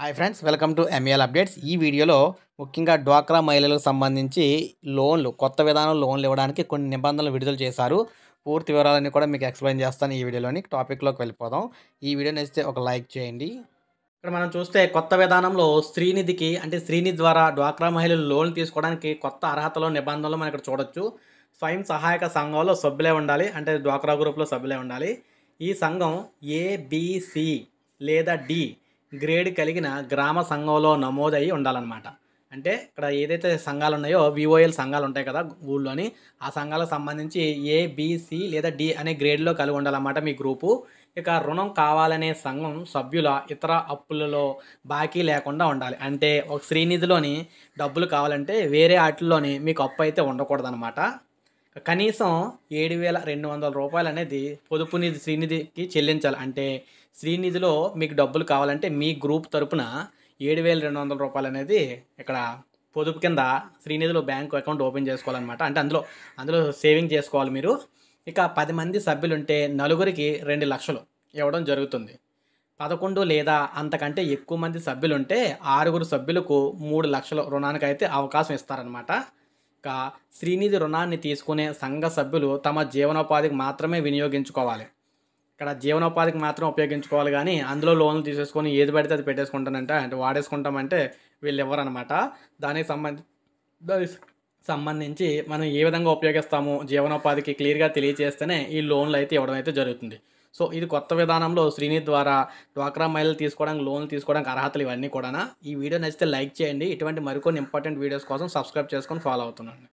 hi friends welcome to MAL updates ఈ వీడియోలో ముఖ్యంగా డ్వాక్రా మహిళలకు సంబంధించి లోన్లు కొత్త విధానం లోన్లు ఇవ్వడానికి కొన్ని నిబంధనలు విడుదల చేశారు పూర్తి వివరాలన్నీ కూడా మీకు ఎక్స్ప్లెయిన్ చేస్తాను ఈ వీడియోలోని టాపిక్లోకి వెళ్ళిపోదాం ఈ వీడియో నచ్చితే ఒక లైక్ చేయండి ఇక్కడ మనం చూస్తే కొత్త విధానంలో శ్రీనిధికి అంటే శ్రీనిధి ద్వారా డ్వాక్రా మహిళలు లోన్ తీసుకోవడానికి కొత్త అర్హతలు నిబంధనలు మనం ఇక్కడ చూడొచ్చు స్వయం సహాయక సంఘంలో సభ్యులే ఉండాలి అంటే డ్వాక్రా గ్రూప్లో సభ్యులే ఉండాలి ఈ సంఘం ఏబిసి లేదా డి గ్రేడ్ కలిగిన గ్రామ సంఘంలో నమోదయ్యి ఉండాలన్నమాట అంటే ఇక్కడ ఏదైతే సంఘాలు ఉన్నాయో విఓఎల్ సంఘాలు ఉంటాయి కదా ఊళ్ళోని ఆ సంఘాలకు సంబంధించి ఏ బీసీ లేదా డి అనే గ్రేడ్లో కలిగి ఉండాలన్నమాట మీ గ్రూపు ఇక రుణం కావాలనే సంఘం సభ్యుల ఇతర అప్పులలో బాకీ లేకుండా ఉండాలి అంటే ఒక శ్రీనిధిలోని డబ్బులు కావాలంటే వేరే వాటిల్లోని మీకు అప్పు అయితే ఉండకూడదనమాట కనీసం ఏడు వేల రెండు వందల రూపాయలు అనేది పొదుపు నిధి శ్రీనిధికి చెల్లించాలి అంటే శ్రీనిధిలో మీకు డబ్బులు కావాలంటే మీ గ్రూప్ తరపున ఏడు వేల రెండు వందల రూపాయలు అనేది ఇక్కడ పొదుపు కింద శ్రీనిధిలో బ్యాంకు అకౌంట్ ఓపెన్ చేసుకోవాలన్నమాట అంటే అందులో అందులో సేవింగ్ చేసుకోవాలి మీరు ఇక పది మంది సభ్యులుంటే నలుగురికి రెండు లక్షలు ఇవ్వడం జరుగుతుంది పదకొండు లేదా అంతకంటే ఎక్కువ మంది సభ్యులుంటే ఆరుగురు సభ్యులకు మూడు లక్షల రుణానికి అయితే అవకాశం ఇస్తారనమాట కా శ్రీనిధి రుణాన్ని తీసుకునే సంఘ సభ్యులు తమ జీవనోపాధికి మాత్రమే వినియోగించుకోవాలి ఇక్కడ జీవనోపాధికి మాత్రం ఉపయోగించుకోవాలి కానీ అందులో లోన్లు తీసేసుకొని ఏది పడితే అది పెట్టేసుకుంటానంటే అంటే వాడేసుకుంటామంటే వీళ్ళు అనమాట దానికి సంబంధించి దానికి సంబంధించి మనం ఏ విధంగా ఉపయోగిస్తాము జీవనోపాధికి క్లియర్గా తెలియజేస్తేనే ఈ లోన్లు అయితే ఇవ్వడం అయితే జరుగుతుంది సో ఇది కొత్త విధానంలో శ్రీని ద్వారా డ్వాక్రా మహిళలు తీసుకోవడానికి లోన్లు తీసుకోవడానికి అర్హతలు ఇవన్నీ కూడా ఈ వీడియో నచ్చితే లైక్ చేయండి ఇటువంటి మరికొన్ని ఇంపార్టెంట్ వీడియోస్ కోసం సబ్స్క్రైబ్ చేసుకొని ఫాలో అవుతుండండి